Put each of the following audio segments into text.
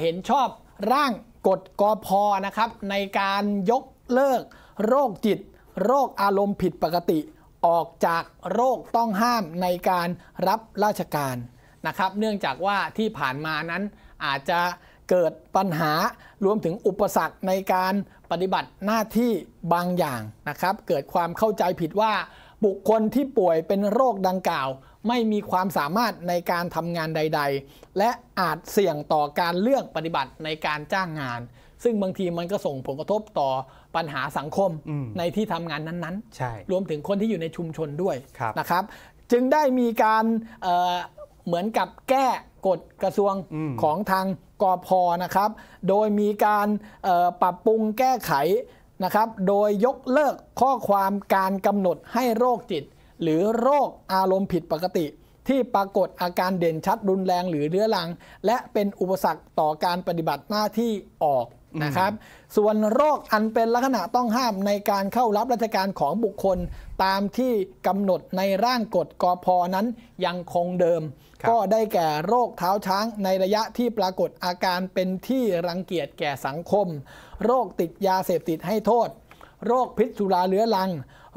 เห็นชอบร่างกฎกอพนะครับในการยกเลิกโรคจิต โรคอารมณ์ผิดปกติ ออกจากโรคต้องห้ามในการรับราชการนะครับ เนื่องจากว่าที่ผ่านมานั้น อาจจะเกิดปัญหารวมถึงอุปสรรคในการปฏิบัติหน้าที่บางอย่างนะครับ เกิดความเข้าใจผิดว่าบุคคลที่ป่วยเป็นโรคดังกล่าวไม่มีความสามารถในการทำงานใด ๆ และอาจเสี่ยงต่อการเลือกปฏิบัติในการจ้างงาน ซึ่งบางทีมันก็ส่งผลกระทบต่อปัญหาสังคมมในที่ทำงานนั้นๆใช่รวมถึงคนที่อยู่ในชุมชนด้วยนะครับ จึงได้มีการเเหมือนกับแก้กฎกระทรวงอของทางกอพอนะครับ โดยมีการปรับปรุงแก้ไขนะครับโดยยกเลิกข้อความการกำหนดให้โรคจิตหรือโรคอารมณ์ผิดปกติ ที่ปรากฏอาการเด่นชัดรุนแรงหรือเรื้อรัง และเป็นอุปสรรคต่อการปฏิบัติหน้าที่ออกนะครับ ส่วนโรคอันเป็นลักษณะต้องห้ามในการเข้ารับราชการของบุคคลตามที่กำหนดในร่างกฎกอพอนั้นยังคงเดิมก็ได้แก่โรคเท้าช้าง ในระยะที่ปรากฏอาการเป็นที่รังเกียจแก่สังคม โรคติดยาเสพติดให้โทษโรคพิษสุราเรื้อรัง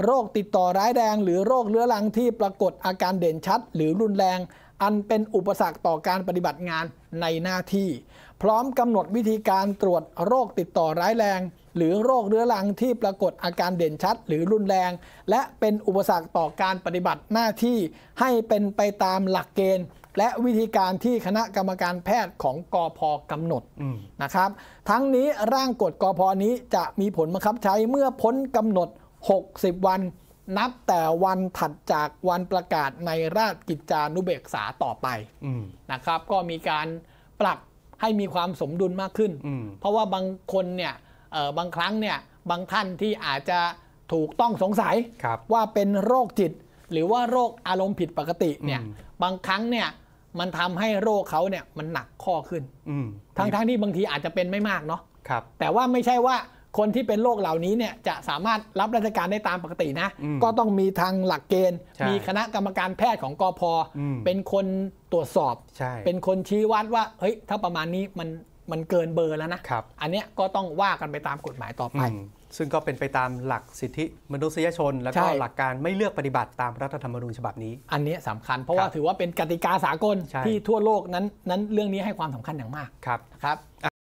โรคติดต่อร้ายแรงหรือโรคเรื้อรังที่ปรากฏอาการเด่นชัด หรือรุนแรง อันเป็นอุปสรรคต่อการปฏิบัติงานในหน้าที่ พร้อมกำหนดวิธีการตรวจโรคติดต่อร้ายแรง หรือโรคเรื้อรังที่ปรากฏอาการเด่นชัด หรือรุนแรง และเป็นอุปสรรคต่อการปฏิบัติหน้าที่ ให้เป็นไปตามหลักเกณฑ์และวิธีการที่คณะกรรมการแพทย์ของกอพอกำหนดนะครับ ทั้งนี้ร่างกฎกอพอนี้จะมีผลบังคับใช้เมื่อพ้นกำหนด 60 วันนับแต่วันถัดจากวันประกาศในราชกิจจานุเบกษาต่อไปนะครับ ก็มีการปรับให้มีความสมดุลมากขึ้น เพราะว่าบางคนเนี่ยบางครั้งเนี่ยบางท่านที่อาจจะถูกต้องสงสัย ว่าเป็นโรคจิต หรือว่าโรคอารมณ์ผิดปกติเนี่ยบางครั้งเนี่ยมันทำให้โรคเขาเนี่ยมันหนักข้อขึ้น ทั้งทั้งที่บางทีอาจจะเป็นไม่มากเนาะแต่ว่าไม่ใช่ว่าคนที่เป็นโรคเหล่านี้เนี่ยจะสามารถรับราชการได้ตามปกตินะ ก็ต้องมีทางหลักเกณฑ์ มีคณะกรรมการแพทย์ของกอพอ เป็นคนตรวจสอบ เป็นคนชี้วัดว่า เฮ้ย ถ้าประมาณนี้มันมันเกินเบอร์แล้วนะอันเนี้ยก็ต้องว่ากันไปตามกฎหมายต่อไป ซึ่งก็เป็นไปตามหลักสิทธิมนุษยชนและก็หลักการไม่เลือกปฏิบัติตามรัฐธรรมนูญฉบับนี้อันนี้สำคัญเพราะว่าถือว่าเป็นกติกาสากล ที่ทั่วโลกนั้นนั้นเรื่องนี้ให้ความสำคัญอย่างมากครับครับ